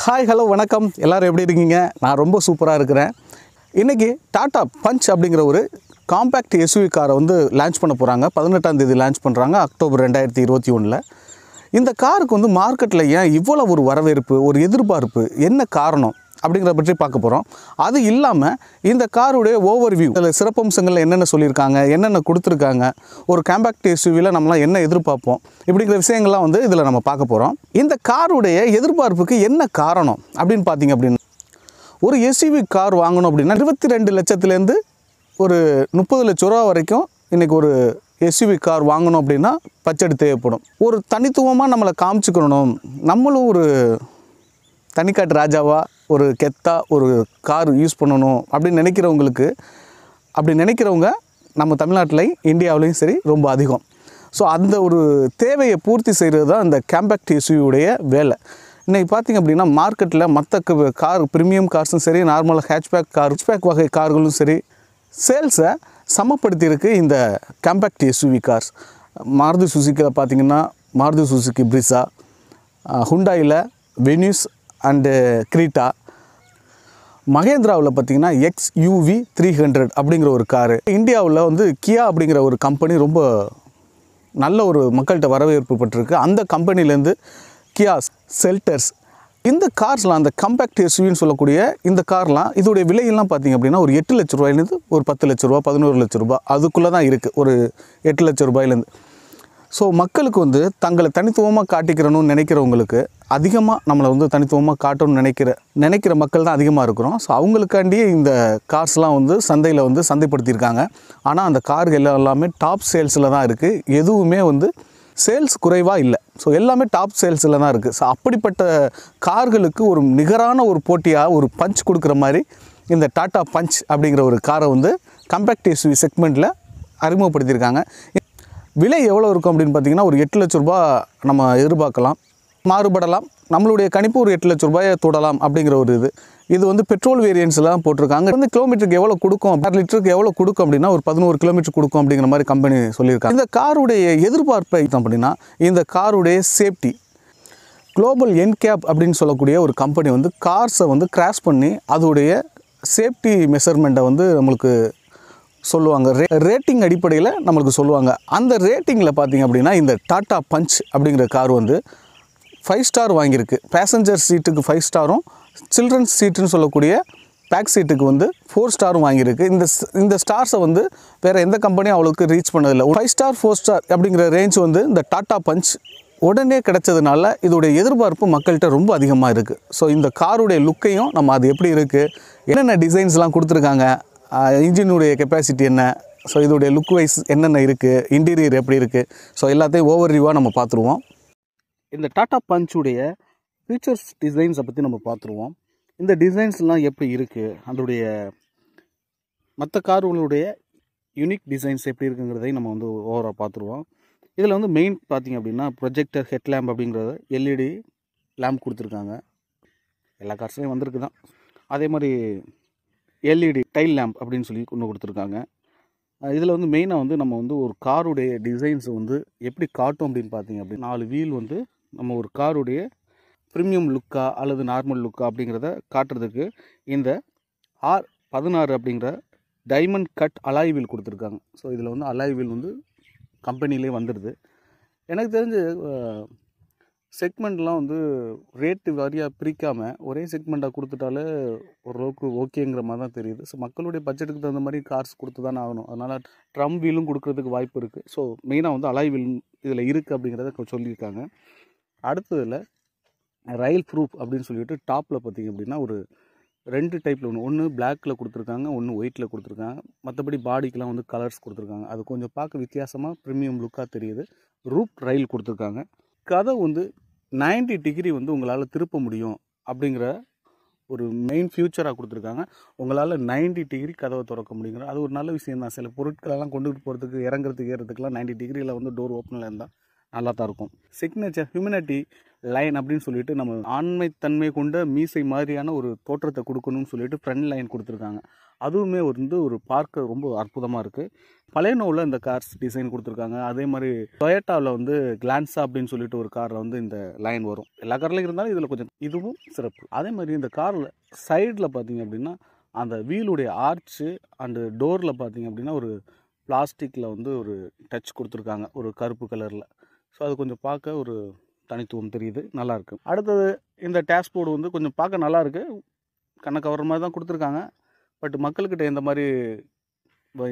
hi hello வணக்கம் எல்லோரும் எப்படி இருக்கீங்க நான் ரொம்ப சூப்பராக இருக்கிறேன் இன்றைக்கி டாட்டா பஞ்ச் அப்படிங்கிற ஒரு காம்பேக்ட் எஸ்யூவி காரை வந்து லான்ச் பண்ண போகிறாங்க பதினெட்டாம் தேதி லான்ச் பண்ணுறாங்க அக்டோபர் ரெண்டாயிரத்தி இருபத்தி ஒன்றில் இந்த காருக்கு வந்து மார்க்கெட்டில் ஏன் இவ்வளோ ஒரு வரவேற்பு ஒரு எதிர்பார்ப்பு என்ன காரணம் அப்படிங்கிறத பற்றி பார்க்க போகிறோம் அது இல்லாமல் இந்த காருடைய ஓவர் வியூ அதில் சிறப்பம்சங்களில் என்னென்ன சொல்லியிருக்காங்க என்னென்ன கொடுத்துருக்காங்க ஒரு கேம்பேக்ட் எஸ்யூவியில் நம்மளாம் என்ன எதிர்பார்ப்போம் இப்படிங்கிற விஷயங்கள்லாம் வந்து இதில் நம்ம பார்க்க போகிறோம் இந்த காருடைய எதிர்பார்ப்புக்கு என்ன காரணம் அப்படின்னு பார்த்தீங்க அப்படின்னா ஒரு எஸ்யூவி கார் வாங்கணும் அப்படின்னா இருபத்தி ரெண்டு லட்சத்துலேருந்து ஒரு முப்பது லட்ச ரூபா வரைக்கும் இன்றைக்கி ஒரு எஸ்யூவி கார் வாங்கணும் அப்படின்னா பச்சடி தேவைப்படும் ஒரு தனித்துவமாக நம்மளை காமிச்சுக்கணும் நம்மளும் ஒரு தனிக்காட்டு ராஜாவாக ஒரு கெத்தாக ஒரு கார் யூஸ் பண்ணணும் அப்படின்னு நினைக்கிறவங்களுக்கு அப்படி நினைக்கிறவங்க நம்ம தமிழ்நாட்டிலையும் இந்தியாவிலையும் சரி ரொம்ப அதிகம் ஸோ அந்த ஒரு தேவையை பூர்த்தி செய்கிறது தான் அந்த கேம்பேக்ட் எஸ்யூடைய வேலை இன்றைக்கி பார்த்திங்க அப்படின்னா மார்க்கெட்டில் மற்ற கார் ப்ரீமியம் கார்ஸும் சரி நார்மலாக ஹேட்ச்பேக் கார் ஹேட்ச்பேக் வகை கார்களும் சரி சேல்ஸை சமப்படுத்தியிருக்கு இந்த கேம்பேக்ட் எஸ்யூவி கார்ஸ் மாருதி சுசுக்கியில் பார்த்திங்கன்னா மாருதி சுசுக்கி பிரிசா ஹுண்டாயில் வெனியூஸ் அண்டு க்ரீட்டா uh, மகேந்திராவில் பார்த்தீங்கன்னா எக்ஸ் யூவி த்ரீ ஹண்ட்ரட் அப்படிங்கிற ஒரு காரு இந்தியாவில் வந்து கியா அப்படிங்கிற ஒரு கம்பெனி ரொம்ப நல்ல ஒரு மக்கள்கிட்ட வரவேற்பு பட்டிருக்கு அந்த கம்பெனிலேருந்து கியாஸ் செல்டர்ஸ் இந்த கார்ஸ்லாம் அந்த கம்பேக்ட் எஸ்யூன்னு சொல்லக்கூடிய இந்த கார்லாம் இதோடைய விலையெல்லாம் பார்த்திங்க அப்படின்னா ஒரு எட்டு லட்ச ரூபாயிலேருந்து ஒரு பத்து லட்ச ரூபா பதினோரு லட்ச ரூபா அதுக்குள்ளே தான் இருக்குது ஒரு எட்டு லட்ச ரூபாயிலேருந்து ஸோ மக்களுக்கு வந்து தங்களை தனித்துவமாக காட்டிக்கிறணும்னு நினைக்கிறவங்களுக்கு அதிகமாக நம்மளை வந்து தனித்துவமாக காட்டணும்னு நினைக்கிற நினைக்கிற மக்கள் தான் அதிகமாக இருக்கிறோம் ஸோ அவங்களுக்காண்டியே இந்த கார்ஸ்லாம் வந்து சந்தையில் வந்து சந்தைப்படுத்தியிருக்காங்க ஆனால் அந்த கார்கள் எல்லாமே டாப் சேல்ஸில் தான் இருக்குது எதுவுமே வந்து சேல்ஸ் குறைவாக இல்லை ஸோ எல்லாமே டாப் சேல்ஸில் தான் இருக்குது ஸோ அப்படிப்பட்ட கார்களுக்கு ஒரு நிகரான ஒரு போட்டியாக ஒரு பஞ்ச் கொடுக்குற மாதிரி இந்த டாட்டா பஞ்ச் அப்படிங்கிற ஒரு காரை வந்து கம்பேக்டிவ் செக்மெண்ட்டில் அறிமுகப்படுத்தியிருக்காங்க விலை எவ்வளோ இருக்கும் அப்படின்னு பார்த்தீங்கன்னா ஒரு எட்டு லட்ச ரூபா நம்ம எதிர்பார்க்கலாம் மாறுபடலாம் நம்மளுடைய கணிப்பு ஒரு எட்டு லட்ச ரூபாயை தொடலாம் அப்படிங்கிற ஒரு இது இது வந்து பெட்ரோல் வேரியன்ஸ்லாம் போட்டிருக்காங்க வந்து கிலோமீட்டருக்கு எவ்வளோ கொடுக்கும் பர் லிட்டருக்கு எவ்வளோ கொடுக்கும் அப்படின்னா ஒரு பதினோரு கிலோமீட்டர் கொடுக்கும் அப்படிங்கிற மாதிரி கம்பெனி சொல்லியிருக்காங்க இந்த காருடைய எதிர்பார்ப்பை அப்படின்னா இந்த காருடைய சேஃப்டி குளோபல் என் கேப் அப்படின்னு சொல்லக்கூடிய ஒரு கம்பெனி வந்து கார்ஸை வந்து கிராஷ் பண்ணி அதோடைய சேஃப்டி மெஷர்மெண்ட்டை வந்து நம்மளுக்கு சொல்லுவாங்க ரே ரேட்டிங் அடிப்படையில் நம்மளுக்கு சொல்லுவாங்க அந்த ரேட்டிங்கில் பார்த்திங்க அப்படின்னா இந்த டாட்டா பஞ்ச் அப்படிங்கிற கார் வந்து ஃபைவ் ஸ்டார் வாங்கியிருக்கு பேசஞ்சர் சீட்டுக்கு ஃபைவ் ஸ்டாரும் சில்ட்ரன்ஸ் சீட்டுன்னு சொல்லக்கூடிய பேக் சீட்டுக்கு வந்து ஃபோர் ஸ்டாரும் வாங்கியிருக்கு இந்த இந்த ஸ்டார்ஸை வந்து வேறு எந்த கம்பெனியும் அவளுக்கு ரீச் பண்ணதில்லை ஃபைவ் ஸ்டார் ஃபோர் ஸ்டார் அப்படிங்கிற ரேஞ்ச் வந்து இந்த டாட்டா பஞ்ச் உடனே கிடச்சதுனால இதோடைய எதிர்பார்ப்பு மக்கள்கிட்ட ரொம்ப அதிகமாக இருக்குது ஸோ இந்த காருடைய லுக்கையும் நம்ம அது எப்படி இருக்குது என்னென்ன டிசைன்ஸ்லாம் கொடுத்துருக்காங்க இன்ஜினுடைய கெப்பாசிட்டி என்ன ஸோ இதோடைய லுக் வைஸ் என்னென்ன இருக்குது இன்டீரியர் எப்படி இருக்குது ஸோ எல்லாத்தையும் ஓவர் வியூவாக நம்ம பார்த்துருவோம் இந்த டாட்டா பஞ்சுடைய ஃபீச்சர்ஸ் டிசைன்ஸை பற்றி நம்ம பார்த்துருவோம் இந்த டிசைன்ஸ்லாம் எப்படி இருக்குது அதோடைய மற்ற கார்களுடைய யூனிக் டிசைன்ஸ் எப்படி இருக்குங்கிறதையும் நம்ம வந்து ஓவராக பார்த்துருவோம் இதில் வந்து மெயின் பார்த்திங்க அப்படின்னா ப்ரொஜெக்டர் ஹெட் லேம்ப் அப்படிங்கிறது எல்இடி லேம்ப் e கொடுத்துருக்காங்க எல்லா கார்ஸ்லேயும் வந்திருக்கு தான் அதே மாதிரி எல்இடி டைல் லேம்ப் அப்படின்னு சொல்லி கொண்டு கொடுத்துருக்காங்க இதில் வந்து மெயினாக வந்து நம்ம வந்து ஒரு காருடைய டிசைன்ஸ் வந்து எப்படி காட்டும் அப்படின்னு பார்த்தீங்க அப்படின்னா நாலு வீல் வந்து நம்ம ஒரு காருடைய ப்ரீமியம் லுக்கா அல்லது நார்மல் லுக்கா அப்படிங்கிறத காட்டுறதுக்கு இந்த ஆர் பதினாறு அப்படிங்கிற டைமண்ட் கட் அலாய் வீல் கொடுத்துருக்காங்க ஸோ இதில் வந்து அலாய் வீல் வந்து கம்பெனிலே வந்துடுது எனக்கு தெரிஞ்சு செக்மெண்ட்லாம் வந்து ரேட்டு வாரியாக பிரிக்காமல் ஒரே செக்மெண்ட்டாக கொடுத்துட்டாலே ஓரளவுக்கு ஓகேங்கிற மாதிரி தான் தெரியுது ஸோ மக்களுடைய பட்ஜெட்டுக்கு தகுந்த மாதிரி கார்ஸ் கொடுத்து தான் ஆகணும் அதனால் ட்ரம் வீலும் கொடுக்குறதுக்கு வாய்ப்பு இருக்குது ஸோ மெயினாக வந்து அலாய் வீல் இதில் இருக்குது அப்படிங்கிறத சொல்லியிருக்காங்க அடுத்ததில் ரயில் ப்ரூஃப் அப்படின்னு சொல்லிட்டு டாப்பில் பார்த்திங்க அப்படின்னா ஒரு ரெண்டு டைப்பில் ஒன்று ஒன்று பிளாக்கில் கொடுத்துருக்காங்க ஒன்று ஒயிட்டில் கொடுத்துருக்காங்க மற்றபடி பாடிக்கெலாம் வந்து கலர்ஸ் கொடுத்துருக்காங்க அது கொஞ்சம் பார்க்க வித்தியாசமாக ப்ரீமியம் லுக்காக தெரியுது ரூப் ரயில் கொடுத்துருக்காங்க கதை வந்து நைன்டி டிகிரி வந்து உங்களால் திருப்ப முடியும் அப்படிங்கிற ஒரு மெயின் ஃபியூச்சராக கொடுத்துருக்காங்க உங்களால் நைன்டி டிகிரி கதவை திறக்க முடியுங்கிற அது ஒரு நல்ல விஷயம் தான் சில பொருட்களெல்லாம் கொண்டுகிட்டு போகிறதுக்கு இறங்குறதுக்கு ஏறதுக்கெலாம் நைன்டி டிகிரியில் வந்து டோர் ஓப்பனில் இருந்தால் நல்லா தான் இருக்கும் சிக்னேச்சர் ஹியூமனிட்டி லைன் அப்படின்னு சொல்லிட்டு நம்ம ஆண்மைத்தன்மை கொண்ட மீசை மாதிரியான ஒரு தோற்றத்தை கொடுக்கணும்னு சொல்லிட்டு ஃப்ரண்ட் லைன் கொடுத்துருக்காங்க அதுவுமே வந்து ஒரு பார்க்க ரொம்ப அற்புதமாக இருக்குது பழையனோவில் இந்த கார்ஸ் டிசைன் கொடுத்துருக்காங்க அதே மாதிரி டொயட்டாவில் வந்து கிளான்ஸா அப்படின்னு சொல்லிட்டு ஒரு காரில் வந்து இந்த லைன் வரும் எல்லா கார்லையும் இருந்தாலும் இதில் கொஞ்சம் இதுவும் சிறப்பு அதே மாதிரி இந்த காரில் சைடில் பார்த்தீங்க அப்படின்னா அந்த வீலுடைய ஆர்ச்சு அண்டு டோரில் பார்த்தீங்க அப்படின்னா ஒரு பிளாஸ்டிக்கில் வந்து ஒரு டச் கொடுத்துருக்காங்க ஒரு கருப்பு கலரில் ஸோ அது கொஞ்சம் பார்க்க ஒரு தனித்துவம் தெரியுது நல்லாயிருக்கு அடுத்தது இந்த டேஷ்போர்டு வந்து கொஞ்சம் பார்க்க நல்லாயிருக்கு கண்ணை கவர்ற மாதிரி தான் கொடுத்துருக்காங்க பட் மக்கள்கிட்ட எந்த மாதிரி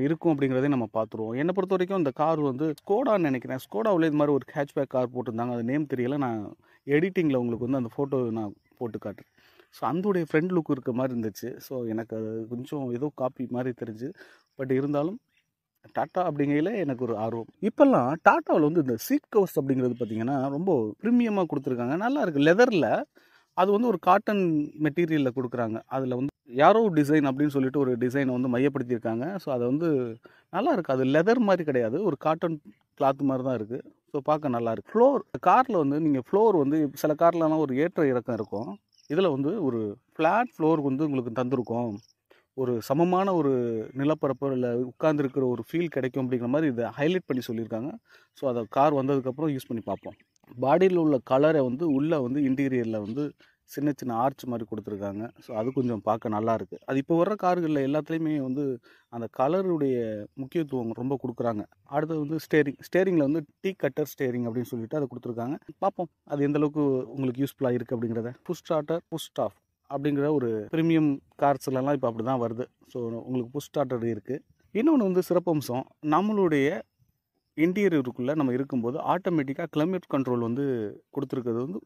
இருக்கும் அப்படிங்கிறதே நம்ம பார்த்துருவோம் என்னை பொறுத்த வரைக்கும் இந்த கார் வந்து ஸ்கோடான்னு நினைக்கிறேன் ஸ்கோடாவில் இது மாதிரி ஒரு ஹேட்ச்பேக் கார் போட்டிருந்தாங்க அது நேம் தெரியல நான் எடிட்டிங்கில் உங்களுக்கு வந்து அந்த ஃபோட்டோ நான் போட்டு காட்டுறேன் ஸோ அந்தோடைய ஃப்ரெண்ட் லுக் இருக்க மாதிரி இருந்துச்சு ஸோ எனக்கு அது கொஞ்சம் ஏதோ காப்பி மாதிரி தெரிஞ்சு பட் இருந்தாலும் டாட்டா அப்படிங்கையில் எனக்கு ஒரு ஆர்வம் இப்போல்லாம் டாட்டாவில் வந்து இந்த சீட் கவர்ஸ் அப்படிங்கிறது பார்த்திங்கன்னா ரொம்ப ப்ரீமியமாக கொடுத்துருக்காங்க நல்லா இருக்குது லெதரில் அது வந்து ஒரு காட்டன் மெட்டீரியலில் கொடுக்குறாங்க அதில் வந்து யாரோ டிசைன் அப்படின்னு சொல்லிட்டு ஒரு டிசைனை வந்து மையப்படுத்தியிருக்காங்க ஸோ அதை வந்து நல்லா இருக்குது அது லெதர் மாதிரி கிடையாது ஒரு காட்டன் கிளாத் மாதிரி தான் இருக்குது ஸோ பார்க்க நல்லா இருக்குது ஃப்ளோர் காரில் வந்து நீங்கள் ஃப்ளோர் வந்து சில கார்லலாம் ஒரு ஏற்ற இறக்கம் இருக்கும் இதில் வந்து ஒரு ஃப்ளாட் ஃப்ளோருக்கு வந்து உங்களுக்கு தந்திருக்கும் ஒரு சமமான ஒரு நிலப்பரப்பு இல்லை உட்கார்ந்துருக்கிற ஒரு ஃபீல் கிடைக்கும் அப்படிங்கிற மாதிரி இதை ஹைலைட் பண்ணி சொல்லியிருக்காங்க ஸோ அதை கார் வந்ததுக்கப்புறம் யூஸ் பண்ணி பார்ப்போம் பாடியில் உள்ள கலரை வந்து உள்ளே வந்து இன்டீரியரில் வந்து சின்ன சின்ன ஆர்ச் மாதிரி கொடுத்துருக்காங்க ஸோ அது கொஞ்சம் பார்க்க நல்லா இருக்குது அது இப்போ வர்ற கார்களில் எல்லாத்துலேயுமே வந்து அந்த கலருடைய முக்கியத்துவம் ரொம்ப கொடுக்குறாங்க அடுத்தது வந்து ஸ்டேரிங் ஸ்டேரிங்கில் வந்து டீ கட்டர் ஸ்டேரிங் அப்படின்னு சொல்லிட்டு அதை கொடுத்துருக்காங்க பார்ப்போம் அது எந்தளவுக்கு உங்களுக்கு யூஸ்ஃபுல்லாக இருக்குது அப்படிங்கிறத புஷ் ஸ்டார்டர் புஷ் ஸ்டாஃப் அப்படிங்கிற ஒரு ப்ரீமியம் கார்ஸ்லலாம் இப்போ அப்படி தான் வருது ஸோ உங்களுக்கு புஷ் ஸ்டார்டர் இருக்குது இன்னொன்று வந்து சிறப்பம்சம் நம்மளுடைய இன்டீரியருக்குள்ளே நம்ம இருக்கும்போது ஆட்டோமேட்டிக்காக கிளைமேட் கண்ட்ரோல் வந்து கொடுத்துருக்கிறது வந்து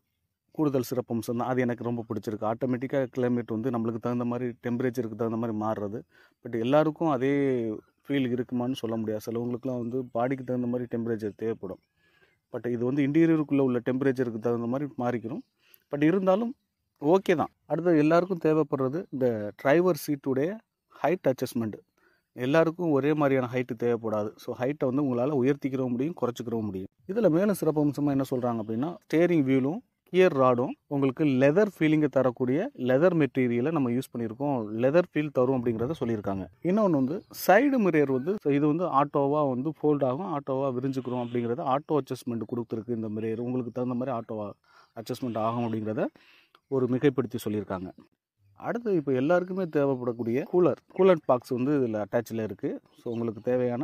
கூடுதல் சிறப்பு அம்சம் தான் அது எனக்கு ரொம்ப பிடிச்சிருக்கு ஆட்டோமேட்டிக்காக கிளைமேட் வந்து நம்மளுக்கு தகுந்த மாதிரி டெம்பரேச்சருக்கு தகுந்த மாதிரி மாறுறது பட் எல்லாருக்கும் அதே ஃபீல் இருக்குமான்னு சொல்ல முடியாது சிலவங்களுக்குலாம் வந்து பாடிக்கு தகுந்த மாதிரி டெம்பரேச்சர் தேவைப்படும் பட் இது வந்து இன்டீரியருக்குள்ளே உள்ள டெம்பரேச்சருக்கு தகுந்த மாதிரி மாறிக்கிறோம் பட் இருந்தாலும் ஓகே தான் அடுத்தது எல்லாருக்கும் தேவைப்படுறது இந்த டிரைவர் சீட்டுடைய ஹைட் அட்ஜஸ்ட்மெண்ட்டு எல்லாருக்கும் ஒரே மாதிரியான ஹைட்டு தேவைப்படாது ஸோ ஹைட்டை வந்து உங்களால் உயர்த்திக்கிறவும் முடியும் குறைச்சிக்கிறவும் முடியும் இதில் மேலும் சிறப்பம்சமாக என்ன சொல்கிறாங்க அப்படின்னா ஸ்டேரிங் வீலும் கியர் ராடும் உங்களுக்கு லெதர் ஃபீலிங்கை தரக்கூடிய லெதர் மெட்டீரியலை நம்ம யூஸ் பண்ணியிருக்கோம் லெதர் ஃபீல் தரும் அப்படிங்கிறத சொல்லியிருக்காங்க இன்னொன்று வந்து சைடு மிரியர் வந்து இது வந்து ஆட்டோவாக வந்து ஃபோல்ட் ஆகும் ஆட்டோவாக விரிஞ்சுக்கிறோம் அப்படிங்கிறத ஆட்டோ அட்ஜஸ்ட்மெண்ட் கொடுத்துருக்கு இந்த மிரியர் உங்களுக்கு தகுந்த மாதிரி ஆட்டோவாக அட்ஜஸ்ட்மெண்ட் ஆகும் அப்படிங்கிறத ஒரு மிகைப்படுத்தி சொல்லியிருக்காங்க அடுத்து இப்போ எல்லாருக்குமே தேவைப்படக்கூடிய கூலர் கூலர் பாக்ஸ் வந்து இதில் அட்டாச்சில் இருக்குது ஸோ உங்களுக்கு தேவையான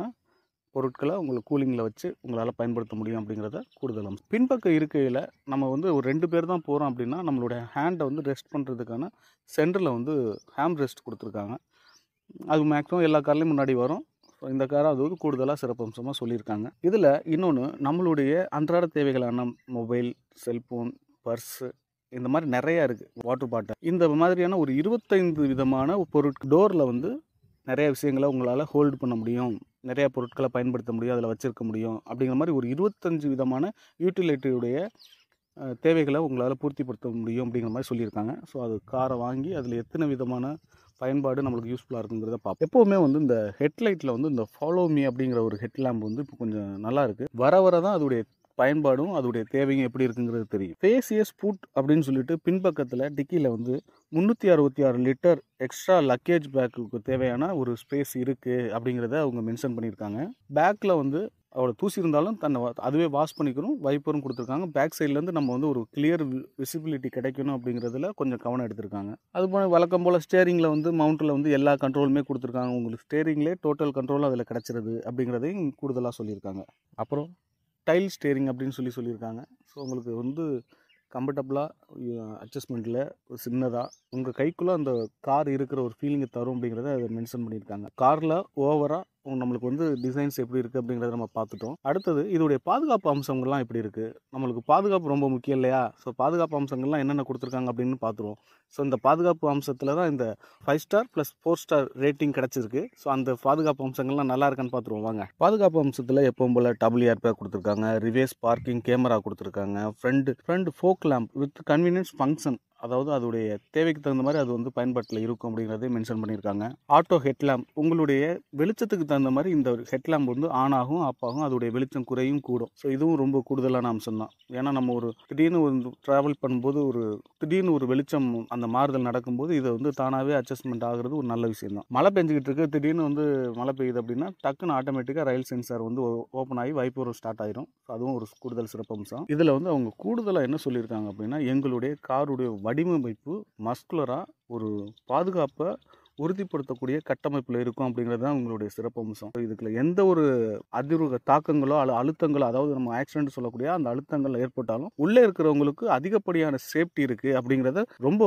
பொருட்களை உங்களுக்கு கூலிங்கில் வச்சு உங்களால் பயன்படுத்த முடியும் அப்படிங்கிறத கூடுதல் பின்பக்க இருக்கையில் நம்ம வந்து ஒரு ரெண்டு பேர் தான் போகிறோம் அப்படின்னா நம்மளுடைய ஹேண்டை வந்து ரெஸ்ட் பண்ணுறதுக்கான சென்டரில் வந்து ஹேம் ரெஸ்ட் கொடுத்துருக்காங்க அது மேக்ஸிமம் எல்லா கார்லேயும் முன்னாடி வரும் இந்த காரை அது வந்து கூடுதலாக சிறப்பம்சமாக சொல்லியிருக்காங்க இதில் இன்னொன்று நம்மளுடைய அன்றாட தேவைகளான மொபைல் செல்ஃபோன் பர்ஸு இந்த மாதிரி நிறையா இருக்குது வாட்டர் பாட்டில் இந்த மாதிரியான ஒரு இருபத்தைந்து விதமான பொருட் டோரில் வந்து நிறைய விஷயங்களை உங்களால் ஹோல்டு பண்ண முடியும் நிறையா பொருட்களை பயன்படுத்த முடியும் அதில் வச்சுருக்க முடியும் அப்படிங்கிற மாதிரி ஒரு இருபத்தஞ்சு விதமான யூட்டிலிட்டியுடைய தேவைகளை உங்களால் பூர்த்திப்படுத்த முடியும் அப்படிங்கிற மாதிரி சொல்லியிருக்காங்க ஸோ அது காரை வாங்கி அதில் எத்தனை விதமான பயன்பாடு நம்மளுக்கு யூஸ்ஃபுல்லாக இருக்குங்கிறத பார்ப்போம் எப்போவுமே வந்து இந்த ஹெட்லைட்டில் வந்து இந்த ஃபாலோ மீ அப்படிங்கிற ஒரு ஹெட் லேம்ப் வந்து இப்போ கொஞ்சம் நல்லாயிருக்கு வர வர தான் அதோடைய பயன்பாடும் அதோடைய தேவையும் எப்படி இருக்குங்கிறது தெரியும் ஃபேசியஸ் புட் அப்படின்னு சொல்லிட்டு பின்பக்கத்தில் டிக்கியில் வந்து முந்நூற்றி அறுபத்தி ஆறு லிட்டர் எக்ஸ்ட்ரா லக்கேஜ் பேக்குக்கு தேவையான ஒரு ஸ்பேஸ் இருக்குது அப்படிங்கிறத அவங்க மென்ஷன் பண்ணியிருக்காங்க பேக்கில் வந்து அவ்வளோ தூசி இருந்தாலும் தன்னை அதுவே வாஷ் பண்ணிக்கணும் வைப்பரும் கொடுத்துருக்காங்க பேக் சைட்லேருந்து நம்ம வந்து ஒரு கிளியர் விசிபிலிட்டி கிடைக்கணும் அப்படிங்கிறதுல கொஞ்சம் கவனம் எடுத்திருக்காங்க அது போல் வழக்கம் போல் ஸ்டேரிங்கில் வந்து மவுண்டில் வந்து எல்லா கண்ட்ரோலுமே கொடுத்துருக்காங்க உங்களுக்கு ஸ்டேரிங்லேயே டோட்டல் கண்ட்ரோலும் அதில் கிடச்சிருது அப்படிங்கிறதையும் கூடுதலாக சொல்லியிருக்காங்க அப்புறம் டைல் ஸ்டேரிங் அப்படின்னு சொல்லி சொல்லியிருக்காங்க ஸோ உங்களுக்கு வந்து கம்ஃபர்டபுளாக அட்ஜஸ்ட்மெண்ட்டில் ஒரு சின்னதாக உங்கள் கைக்குள்ளே அந்த கார் இருக்கிற ஒரு ஃபீலிங்கை தரும் அப்படிங்கிறத அதை மென்ஷன் பண்ணியிருக்காங்க காரில் ஓவராக நம்மளுக்கு வந்து டிசைன்ஸ் எப்படி இருக்குது அப்படிங்கிறத நம்ம பார்த்துட்டோம் அடுத்தது இதோடைய பாதுகாப்பு அம்சங்கள்லாம் எப்படி இருக்குது நம்மளுக்கு பாதுகாப்பு ரொம்ப முக்கியம் இல்லையா ஸோ பாதுகாப்பு அம்சங்கள்லாம் என்னென்ன கொடுத்துருக்காங்க அப்படின்னு பார்த்துருவோம் ஸோ இந்த பாதுகாப்பு அம்சத்தில் தான் இந்த five star plus four star rating கிடச்சிருக்கு ஸோ அந்த பாதுகாப்பு அம்சங்கள்லாம் நல்லா இருக்கான்னு பார்த்துருவோம் வாங்க பாதுகாப்பு அம்சத்தில் எப்பவும் போல் டபுள் ஏர்பேக் கொடுத்துருக்காங்க ரிவேஸ் பார்க்கிங் கேமரா கொடுத்துருக்காங்க front front fog lamp with convenience function அதாவது அதோடைய தேவைக்கு தகுந்த மாதிரி அது வந்து பயன்பாட்டில் இருக்கும் அப்படிங்கிறதே மென்ஷன் பண்ணியிருக்காங்க ஆட்டோ ஹெட்லாம் உங்களுடைய வெளிச்சத்துக்கு தகுந்த மாதிரி இந்த ஹெட்லாம் வந்து ஆன் ஆகும் ஆகும் அதோடைய வெளிச்சம் குறையும் கூடும் ஸோ இதுவும் ரொம்ப கூடுதலான அம்சம் தான் ஏன்னா நம்ம ஒரு திடீர்னு ஒரு ட்ராவல் பண்ணும்போது ஒரு திடீர்னு ஒரு வெளிச்சம் அந்த மாறுதல் நடக்கும்போது இதை வந்து தானாகவே அட்ஜஸ்ட்மெண்ட் ஆகிறது ஒரு நல்ல விஷயம் தான் மழை பெஞ்சிக்கிட்டு இருக்கு திடீர்னு வந்து மழை பெய்யுது அப்படின்னா டக்குன்னு ஆட்டோமேட்டிக்காக ரயில் சென்சார் வந்து ஓப்பன் ஆகி ஒரு ஸ்டார்ட் ஆயிரும் அதுவும் ஒரு கூடுதல் சிறப்பம்சம் இதில் வந்து அவங்க கூடுதலாக என்ன சொல்லியிருக்காங்க அப்படின்னா எங்களுடைய காருடைய வடிவமைப்பு மஸ்குலராக ஒரு பாதுகாப்பை உறுதிப்படுத்தக்கூடிய கட்டமைப்பில் இருக்கும் அப்படிங்கிறது தான் உங்களுடைய சிறப்பம்சம் இதுக்குள்ள எந்த ஒரு அதிர்வு தாக்கங்களோ அல்ல அழுத்தங்களோ அதாவது நம்ம ஆக்சிடென்ட் சொல்லக்கூடிய அந்த அழுத்தங்கள் ஏற்பட்டாலும் உள்ளே இருக்கிறவங்களுக்கு அதிகப்படியான சேஃப்டி இருக்குது அப்படிங்கிறத ரொம்ப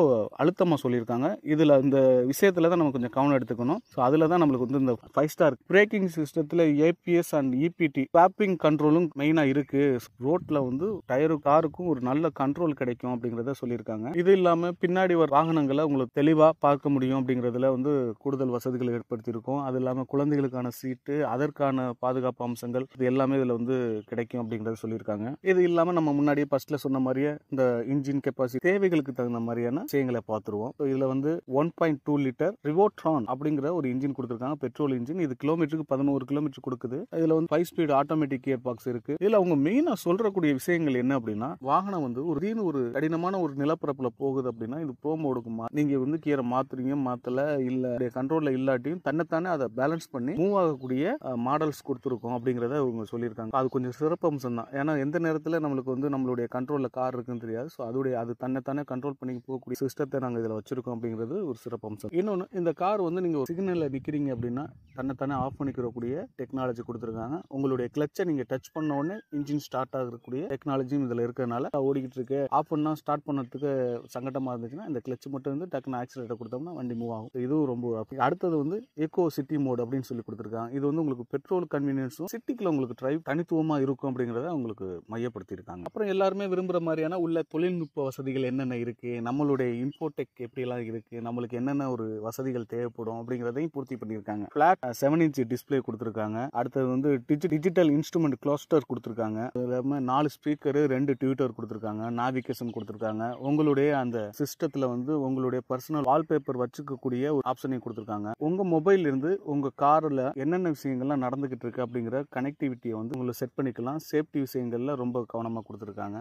அழுத்தமாக சொல்லியிருக்காங்க இதில் இந்த விஷயத்தில் தான் நம்ம கொஞ்சம் கவனம் எடுத்துக்கணும் ஸோ அதில் தான் நம்மளுக்கு வந்து இந்த ஃபைவ் ஸ்டார் பிரேக்கிங் சிஸ்டத்தில் ஏபிஎஸ் அண்ட் இபிடி ஸ்வாப்பிங் கண்ட்ரோலும் மெயினாக இருக்குது ரோட்டில் வந்து டயரு காருக்கும் ஒரு நல்ல கண்ட்ரோல் கிடைக்கும் அப்படிங்கிறத சொல்லியிருக்காங்க இது இல்லாமல் பின்னாடி வர வாகனங்களை உங்களுக்கு தெளிவாக பார்க்க முடியும் அப்படிங்கிறதுல வந்து கூடுதல் வசதிகள் ஏற்படுத்தியிருக்கோம் அது இல்லாமல் குழந்தைகளுக்கான சீட்டு அதற்கான பாதுகாப்பு அம்சங்கள் இது எல்லாமே இதில் வந்து கிடைக்கும் அப்படிங்கிறத சொல்லியிருக்காங்க இது இல்லாமல் நம்ம முன்னாடியே ஃபஸ்ட்டில் சொன்ன மாதிரியே இந்த இன்ஜின் கெப்பாசிட்டி தேவைகளுக்கு தகுந்த மாதிரியான விஷயங்களை பார்த்துருவோம் இதில் வந்து one point two litre Revotron அப்படிங்கிற ஒரு இன்ஜின் கொடுத்துருக்காங்க பெட்ரோல் இன்ஜின் இது கிலோமீட்டருக்கு பதினோரு கிலோமீட்டர் கொடுக்குது இதில் வந்து five speed automatic gear box இருக்கு இதில் அவங்க மெயினாக சொல்றக்கூடிய விஷயங்கள் என்ன அப்படின்னா வாகனம் வந்து ஒரு திடீர்னு ஒரு கடினமான ஒரு நிலப்பரப்பில் போகுது அப்படின்னா இது போகும்போடுக்குமா நீங்கள் வந்து கீரை மாத்துறீங்க மாத்தலை இல்லை கண்ட்ரோலில் இல்லாட்டியும் தன்னைத்தானே அதை பேலன்ஸ் பண்ணி மூவ் ஆகக்கூடிய மாடல்ஸ் கொடுத்துருக்கோம் அப்படிங்கிறத அவங்க சொல்லியிருக்காங்க அது கொஞ்சம் சிறப்பம்சம் தான் ஏன்னா எந்த நேரத்தில் நம்மளுக்கு வந்து நம்மளுடைய கண்ட்ரோலில் கார் இருக்குன்னு தெரியாது ஸோ அதோடைய அது தன்னைத்தானே கண்ட்ரோல் பண்ணி போகக்கூடிய சிஸ்டத்தை நாங்கள் இதில் வச்சுருக்கோம் அப்படிங்கிறது ஒரு சிறப்பம்சம் இன்னொன்று இந்த கார் வந்து நீங்கள் ஒரு சிக்னலில் நிற்கிறீங்க அப்படின்னா தன்னைத்தானே ஆஃப் பண்ணிக்கிறக்கூடிய டெக்னாலஜி கொடுத்துருக்காங்க உங்களுடைய கிளச்சை நீங்கள் டச் பண்ண உடனே இன்ஜின் ஸ்டார்ட் ஆகக்கூடிய டெக்னாலஜியும் இதில் இருக்கிறதுனால ஓடிக்கிட்டு இருக்கு ஆஃப் பண்ணால் ஸ்டார்ட் பண்ணுறதுக்கு சங்கடமாக இருந்துச்சுன்னா இந்த கிளச் மட்டும் வந்து டக்குன்னு ஆக்சிலேட்டர் கொடுத்தோம்னா வண்டி மூவ் ஆகும் இதுவும் ரொம்ப அடுத்தது வந்து எக்கோ சிட்டி மோட் அப்படின்னு சொல்லி கொடுத்துருக்காங்க இது வந்து உங்களுக்கு பெட்ரோல் கன்வீனியன்ஸும் சிட்டிக்குள்ள உங்களுக்கு டிரைவ் தனித்துவமாக இருக்கும் அப்படிங்கிறத உங்களுக்கு மையப்படுத்தியிருக்காங்க அப்புறம் எல்லாருமே விரும்புகிற மாதிரியான உள்ள தொழில்நுட்ப வசதிகள் என்னென்ன இருக்குது நம்மளுடைய இம்போர்டெக் எப்படியெல்லாம் இருக்குது நம்மளுக்கு என்னென்ன ஒரு வசதிகள் தேவைப்படும் அப்படிங்கிறதையும் பூர்த்தி பண்ணியிருக்காங்க ஃப்ளாட் செவன் இன்ச் டிஸ்பிளே கொடுத்துருக்காங்க அடுத்தது வந்து டிஜிட்டல் இன்ஸ்ட்ருமெண்ட் கிளஸ்டர் கொடுத்துருக்காங்க இல்லாமல் நாலு ஸ்பீக்கர் ரெண்டு ட்விட்டர் கொடுத்துருக்காங்க நாவிகேஷன் கொடுத்துருக்காங்க உங்களுடைய அந்த சிஸ்டத்தில் வந்து உங்களுடைய பர்சனல் வால்பேப்பர் வச்சுக்கக்கூடிய ஒரு ஆப்ஷனையும் கொடுத்துருக்காங்க உங்கள் மொபைல் இருந்து உங்கள் காரில் என்னென்ன விஷயங்கள்லாம் நடந்துகிட்டு இருக்கு அப்படிங்கிற கனெக்டிவிட்டியை வந்து உங்களை செட் பண்ணிக்கலாம் சேஃப்டி விஷயங்களில் ரொம்ப கவனமாக கொடுத்துருக்காங்க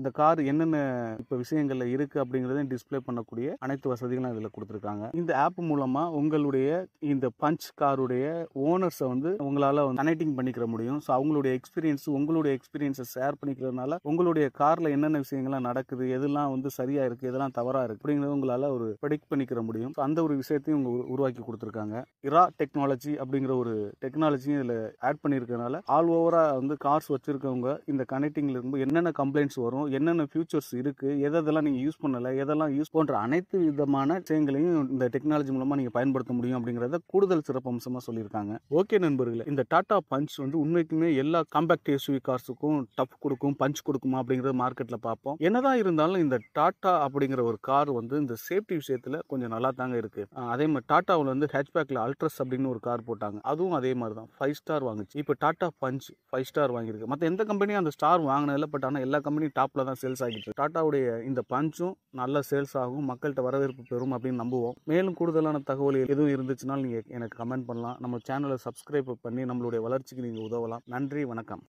இந்த கார் என்னென்ன இப்போ விஷயங்களில் இருக்குது அப்படிங்கிறத டிஸ்பிளே பண்ணக்கூடிய அனைத்து வசதிகளும் இதில் கொடுத்துருக்காங்க இந்த ஆப் மூலமாக உங்களுடைய இந்த பஞ்ச் காருடைய ஓனர்ஸை வந்து உங்களால் வந்து கனெக்டிங் பண்ணிக்கிற முடியும் ஸோ அவங்களுடைய எக்ஸ்பீரியன்ஸ் உங்களுடைய எக்ஸ்பீரியன்ஸை ஷேர் பண்ணிக்கிறதுனால உங்களுடைய காரில் என்னென்ன விஷயங்கள்லாம் நடக்குது எதெல்லாம் வந்து சரியாக இருக்குது எதெல்லாம் தவறாக இருக்குது அப்படிங்கிறது உங்களால் ஒரு ப்ரெடிக்ட் பண்ணிக்கிற முடியும் ஸோ அந்த ஒரு விஷயத்தையும் உருவாக்கி கொடுத்துருக்காங்க இரா டெக்னாலஜி அப்படிங்கிற ஒரு டெக்னாலஜியும் இதில் ஆட் பண்ணியிருக்கனால ஆல் ஓவராக வந்து கார்ஸ் வச்சுருக்கவங்க இந்த கனெக்டிங்கில் இருந்து என்னென்ன கம்ப்ளைண்ட்ஸ் வரும் என்னென்ன ஃபியூச்சர்ஸ் இருக்குது எதெல்லாம் நீங்கள் யூஸ் பண்ணலை எதெல்லாம் யூஸ் பண்ணுற அனைத்து விதமான விஷயங்களையும் இந்த டெக்னாலஜி மூலமாக நீங்கள் பயன்படுத்த முடியும் அப்படிங்கிறத கூடுதல் சிறப்பு சிறப்பு அம்சமாக சொல்லியிருக்காங்க ஓகே நண்பர்களே இந்த டாடா பஞ்ச் வந்து உண்மைக்குமே எல்லா காம்பேக்ட் எஸ்யூவி கார்ஸுக்கும் டஃப் கொடுக்கும் பஞ்ச் கொடுக்குமா அப்படிங்கிறது மார்க்கெட்டில் பார்ப்போம் என்னதான் இருந்தாலும் இந்த டாட்டா அப்படிங்கிற ஒரு கார் வந்து இந்த சேஃப்டி விஷயத்தில் கொஞ்சம் நல்லா தாங்க இருக்குது அதே மாதிரி டாட்டாவில் வந்து ஹேட்ச்பேக்கில் அல்ட்ரஸ் அப்படின்னு ஒரு கார் போட்டாங்க அதுவும் அதே மாதிரி தான் ஃபைவ் ஸ்டார் வாங்குச்சு இப்போ டாட்டா பஞ்ச் ஃபைவ் ஸ்டார் வாங்கியிருக்கு மற்ற எந்த கம்பெனியும் அந்த ஸ்டார் வாங்கினதில்ல பட் ஆனால் எல்லா கம்பெனியும் டாப்பில் தான் சேல்ஸ் ஆகிடுச்சு டாட்டாவுடைய இந்த பஞ்சும் நல்லா சேல்ஸ் ஆகும் மக்கள்கிட்ட வரவேற்பு பெறும் அப்படின்னு நம்புவோம் மேலும் கூடுதலான தகவல் எதுவும் இருந்துச்சுன்னா நீங்கள் எனக்கு கமெண்ட் கமெண்ட் பண்ணலாம் நம்ம சேனலை சப்ஸ்கிரைப் பண்ணி நம்மளுடைய வளர்ச்சிக்கு நீங்கள் உதவலாம் நன்றி வணக்கம்